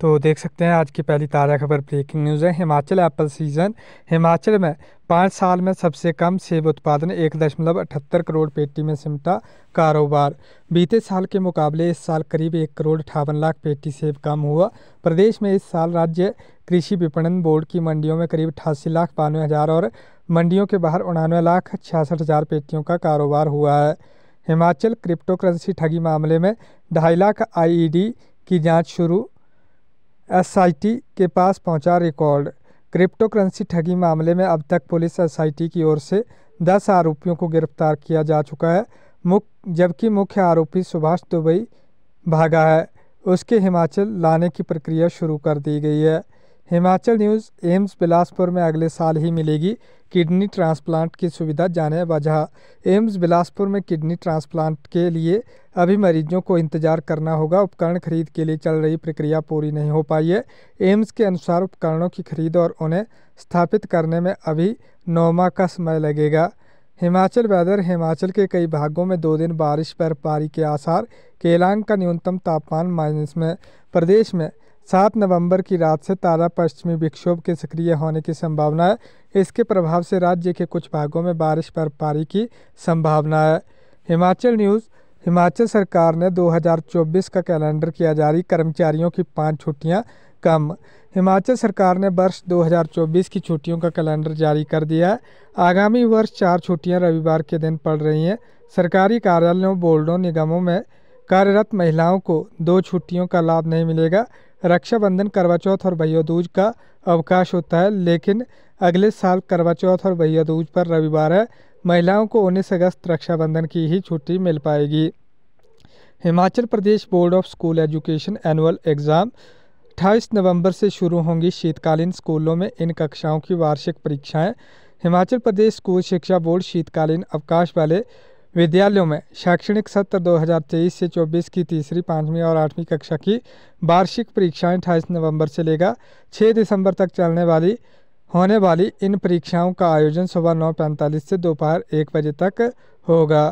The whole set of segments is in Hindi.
तो देख सकते हैं आज की पहली ताज़ा खबर ब्रेकिंग न्यूज़ है हिमाचल एप्पल सीज़न हिमाचल में पाँच साल में सबसे कम सेब उत्पादन एक दशमलव अठहत्तर करोड़ पेटी में सिमटा कारोबार बीते साल के मुकाबले इस साल करीब एक करोड़ अठावन लाख पेटी सेब कम हुआ प्रदेश में इस साल राज्य कृषि विपणन बोर्ड की मंडियों में करीब अठासी लाख बानवे हज़ार और मंडियों के बाहर उनानवे लाख छियासठ हज़ार पेटियों का कारोबार हुआ है हिमाचल क्रिप्टोकरेंसी ठगी मामले में ढाई लाख आई e की जाँच शुरू एसआईटी के पास पहुंचा रिकॉर्ड क्रिप्टो करेंसी ठगी मामले में अब तक पुलिस एसआईटी की ओर से दस आरोपियों को गिरफ्तार किया जा चुका है मुख्य जबकि मुख्य आरोपी सुभाष दुबई भागा है उसके हिमाचल लाने की प्रक्रिया शुरू कर दी गई है हिमाचल न्यूज़ एम्स बिलासपुर में अगले साल ही मिलेगी किडनी ट्रांसप्लांट की सुविधा जाने वजह एम्स बिलासपुर में किडनी ट्रांसप्लांट के लिए अभी मरीजों को इंतजार करना होगा उपकरण खरीद के लिए चल रही प्रक्रिया पूरी नहीं हो पाई है एम्स के अनुसार उपकरणों की खरीद और उन्हें स्थापित करने में अभी नौमा का समय लगेगा हिमाचल वेदर हिमाचल के कई भागों में दो दिन बारिश बर्फबारी के आसार केलांग का न्यूनतम तापमान माइनस में प्रदेश में सात नवंबर की रात से तारा पश्चिमी विक्षोभ के सक्रिय होने की संभावना है इसके प्रभाव से राज्य के कुछ भागों में बारिश बर्फबारी की संभावना है हिमाचल न्यूज़ हिमाचल सरकार ने 2024 का कैलेंडर किया जारी कर्मचारियों की पाँच छुट्टियां कम हिमाचल सरकार ने वर्ष 2024 की छुट्टियों का कैलेंडर जारी कर दिया है आगामी वर्ष चार छुट्टियां रविवार के दिन पड़ रही हैं सरकारी कार्यालयों बोर्डों निगमों में कार्यरत महिलाओं को दो छुट्टियों का लाभ नहीं मिलेगा रक्षाबंधन करवा चौथ और भैया दूज का अवकाश होता है लेकिन अगले साल करवा चौथ और भैया दूज पर रविवार है महिलाओं को उन्नीस अगस्त रक्षाबंधन की ही छुट्टी मिल पाएगी Himachal Pradesh board of school education annual exam 28 नवंबर से शुरू होंगी शीतकालीन स्कूलों में इन कक्षाओं की वार्षिक परीक्षाएं हिमाचल प्रदेश स्कूल शिक्षा बोर्ड शीतकालीन अवकाश वाले विद्यालयों में शैक्षणिक सत्र 2023 से 24 की तीसरी पाँचवीं और आठवीं कक्षा की वार्षिक परीक्षाएं अठाईस नवंबर से लेगा 6 दिसंबर तक चलने वाली होने वाली इन परीक्षाओं का आयोजन सुबह नौ पैंतालीस से दोपहर एक बजे तक होगा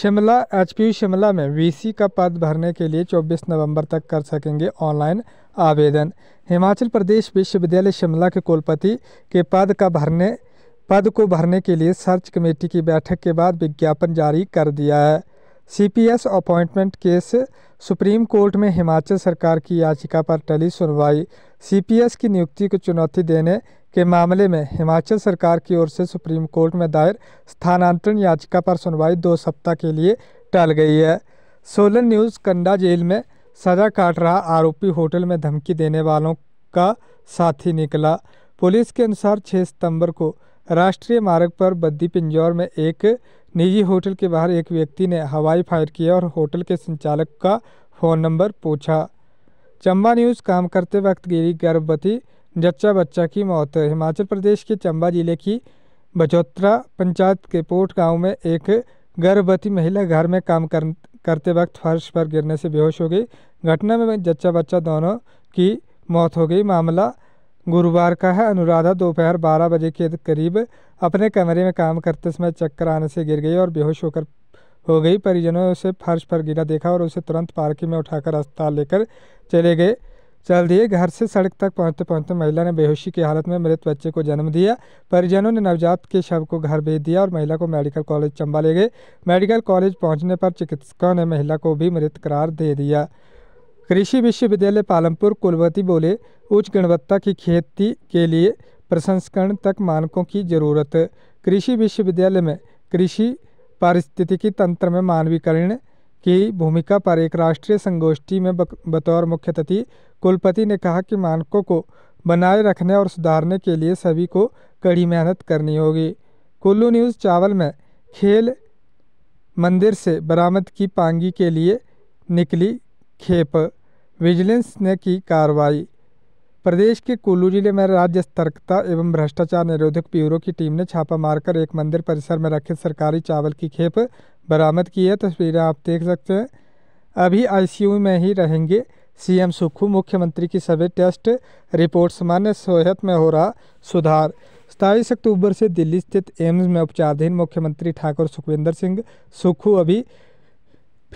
शिमला एच शिमला में वीसी का पद भरने के लिए 24 नवंबर तक कर सकेंगे ऑनलाइन आवेदन हिमाचल प्रदेश विश्वविद्यालय शिमला के कुलपति के पद का भरने पद को भरने के लिए सर्च कमेटी की बैठक के बाद विज्ञापन जारी कर दिया है CPS appointment case Supreme Court में हिमाचल सरकार की याचिका पर टली सुनवाई सीपीएस की नियुक्ति को चुनौती देने के मामले में हिमाचल सरकार की ओर से सुप्रीम कोर्ट में दायर स्थानांतरण याचिका पर सुनवाई दो सप्ताह के लिए टल गई है सोलन न्यूज़ कंडा जेल में सजा काट रहा आरोपी होटल में धमकी देने वालों का साथी निकला पुलिस के अनुसार छः सितंबर को राष्ट्रीय मार्ग पर बद्दी पिंजौर में एक निजी होटल के बाहर एक व्यक्ति ने हवाई फायर किया और होटल के संचालक का फ़ोन नंबर पूछा चंबा न्यूज़ काम करते वक्त गिरी गर्भवती जच्चा बच्चा की मौत हिमाचल प्रदेश के चंबा जिले की बजोत्रा पंचायत के पोट गांव में एक गर्भवती महिला घर में काम कर, करते वक्त फर्श पर गिरने से बेहोश हो गई घटना में जच्चा बच्चा दोनों की मौत हो गई मामला गुरुवार का है अनुराधा दोपहर बारह बजे के करीब अपने कमरे में काम करते समय चक्कर आने से गिर गई और बेहोश होकर हो गई परिजनों ने उसे फर्श पर गिरा देखा और उसे तुरंत पार्किंग में उठाकर अस्पताल लेकर चले गए चल दिए घर से सड़क तक पहुंचते पहुंचते महिला ने बेहोशी की हालत में मृत बच्चे को जन्म दिया परिजनों ने नवजात के शव को घर भेज दिया और महिला को मेडिकल कॉलेज चंबा ले गए मेडिकल कॉलेज पहुंचने पर चिकित्सकों ने महिला को भी मृत करार दे दिया कृषि विश्वविद्यालय पालमपुर कुलवती बोले उच्च गुणवत्ता की खेती के लिए प्रसंस्करण तक मानकों की जरूरत कृषि विश्वविद्यालय में कृषि पारिस्थितिकी तंत्र में मानवीकरण की भूमिका पर एक राष्ट्रीय संगोष्ठी में बतौर मुख्य अतिथि कुलपति ने कहा कि मानकों को बनाए रखने और सुधारने के लिए सभी को कड़ी मेहनत करनी होगी कुल्लू न्यूज़ चावल में खेल मंदिर से बरामद की पांगी के लिए निकली खेप विजिलेंस ने की कार्रवाई प्रदेश के कुल्लू जिले में राज्य सतर्कता एवं भ्रष्टाचार निरोधक ब्यूरो की टीम ने छापा मारकर एक मंदिर परिसर में रखे सरकारी चावल की खेप बरामद की है तस्वीरें आप देख सकते हैं अभी आईसीयू में ही रहेंगे सीएम सुक्खू मुख्यमंत्री की सभी टेस्ट रिपोर्ट सामान्य सेहत में हो रहा सुधार सताईस अक्टूबर से दिल्ली स्थित एम्स में उपचाराधीन मुख्यमंत्री ठाकुर सुखविंदर सिंह सुक्खू अभी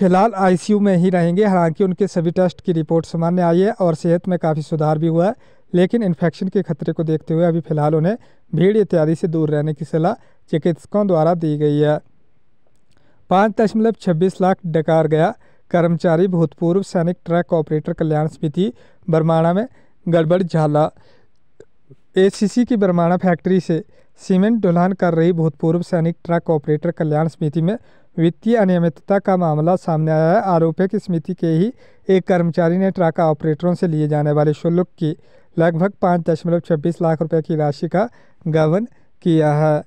फिलहाल आईसीयू में ही रहेंगे हालांकि उनके सभी टेस्ट की रिपोर्ट सामान्य आई है और सेहत में काफ़ी सुधार भी हुआ है लेकिन इन्फेक्शन के खतरे को देखते हुए अभी फिलहाल उन्हें भीड़ इत्यादि से दूर रहने की सलाह चिकित्सकों द्वारा दी गई है पाँच दशमलव छब्बीस लाख डकार गया कर्मचारी भूतपूर्व सैनिक ट्रक ऑपरेटर कल्याण समिति बरमाणा में गड़बड़ झाला एसीसी की बरमाणा फैक्ट्री से सीमेंट डुल्हान कर रही भूतपूर्व सैनिक ट्रक ऑपरेटर कल्याण समिति में वित्तीय अनियमितता का मामला सामने आया है आरोप है कि समिति के ही एक कर्मचारी ने ट्राका ऑपरेटरों से लिए जाने वाले शुल्क की लगभग पाँच दशमलव छब्बीस लाख रुपए की राशि का गबन किया है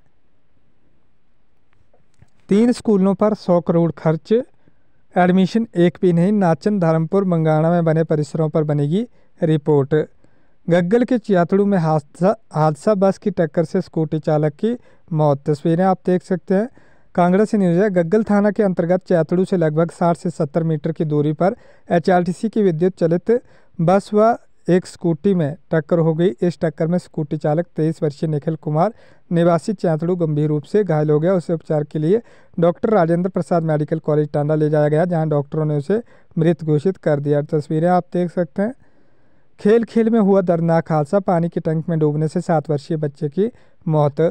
तीन स्कूलों पर सौ करोड़ खर्च एडमिशन एक भी नहीं नाचन धर्मपुर मंगाना में बने परिसरों पर बनेगी रिपोर्ट गग्गल के चियातड़ू में हादसा हादसा बस की टक्कर से स्कूटी चालक की मौत तस्वीरें आप देख सकते हैं कांगड़ा से न्यूज है गग्गल थाना के अंतर्गत चैतड़ू से लगभग 60 से 70 मीटर की दूरी पर एचआरटीसी की विद्युत चलित बस व एक स्कूटी में टक्कर हो गई इस टक्कर में स्कूटी चालक तेईस वर्षीय निखिल कुमार निवासी चैतड़ू गंभीर रूप से घायल हो गया उसे उपचार के लिए doctor Rajendra Prasad medical college Tanda ले जाया गया जहाँ डॉक्टरों ने उसे मृत घोषित कर दिया तस्वीरें आप देख सकते हैं खेल खेल में हुआ दर्दनाक हादसा पानी के टंक में डूबने से सात वर्षीय बच्चे की मौत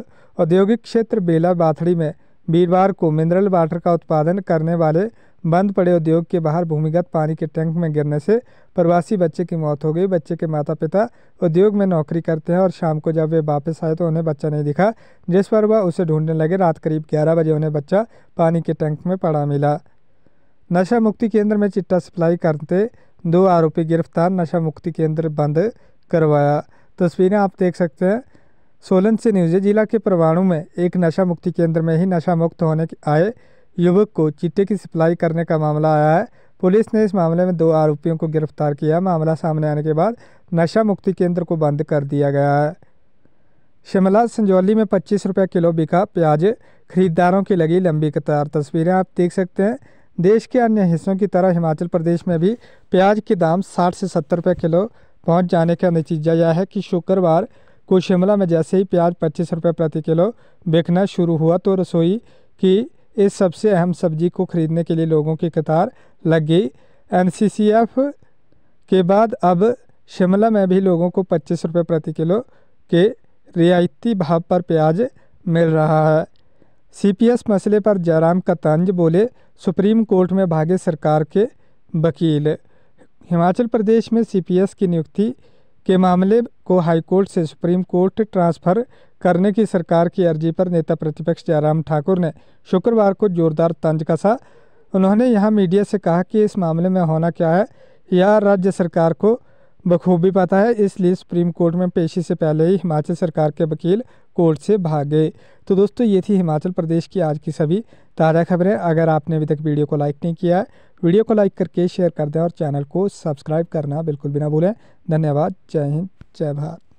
औद्योगिक क्षेत्र बेला बाथड़ी में वीरवार को मिनरल वाटर का उत्पादन करने वाले बंद पड़े उद्योग के बाहर भूमिगत पानी के टैंक में गिरने से प्रवासी बच्चे की मौत हो गई बच्चे के माता पिता उद्योग में नौकरी करते हैं और शाम को जब वे वापस आए तो उन्हें बच्चा नहीं दिखा जिस पर वह उसे ढूंढने लगे रात करीब ग्यारह बजे उन्हें बच्चा पानी के टैंक में पड़ा मिला नशा मुक्ति केंद्र में चिट्टा सप्लाई करते दो आरोपी गिरफ्तार नशा मुक्ति केंद्र बंद करवाया तस्वीरें आप देख सकते हैं सोलन से न्यूज जिला के परवाणु में एक नशा मुक्ति केंद्र में ही नशा मुक्त होने आए युवक को चिट्टे की सप्लाई करने का मामला आया है पुलिस ने इस मामले में दो आरोपियों को गिरफ्तार किया मामला सामने आने के बाद नशा मुक्ति केंद्र को बंद कर दिया गया है शिमला संजौली में पच्चीस रुपये किलो बिका प्याज खरीदारों की लगी लंबी कतार तस्वीरें आप देख सकते हैं देश के अन्य हिस्सों की तरह हिमाचल प्रदेश में भी प्याज के दाम साठ से सत्तर रुपये किलो पहुँच जाने का नतीजा यह है कि शुक्रवार को शिमला में जैसे ही प्याज पच्चीस रुपये प्रति किलो बिकना शुरू हुआ तो रसोई की इस सबसे अहम सब्जी को खरीदने के लिए लोगों की कतार लग गई एन के बाद अब शिमला में भी लोगों को पच्चीस रुपये प्रति किलो के रियायती भाव पर प्याज मिल रहा है सीपीएस मसले पर जयराम का तंज बोले सुप्रीम कोर्ट में भागे सरकार के वकील हिमाचल प्रदेश में सीपीएस की नियुक्ति के मामले को हाईकोर्ट से सुप्रीम कोर्ट ट्रांसफ़र करने की सरकार की अर्जी पर नेता प्रतिपक्ष जयराम ठाकुर ने शुक्रवार को जोरदार तंज कसा उन्होंने यहाँ मीडिया से कहा कि इस मामले में होना क्या है यह राज्य सरकार को बखूबी पता है इसलिए सुप्रीम कोर्ट में पेशी से पहले ही हिमाचल सरकार के वकील कोर्ट से भाग गए तो दोस्तों ये थी हिमाचल प्रदेश की आज की सभी ताज़ा खबरें अगर आपने अभी तक वीडियो को लाइक नहीं किया है वीडियो को लाइक करके शेयर कर दें और चैनल को सब्सक्राइब करना बिल्कुल भी ना भूलें धन्यवाद जय हिंद जय भारत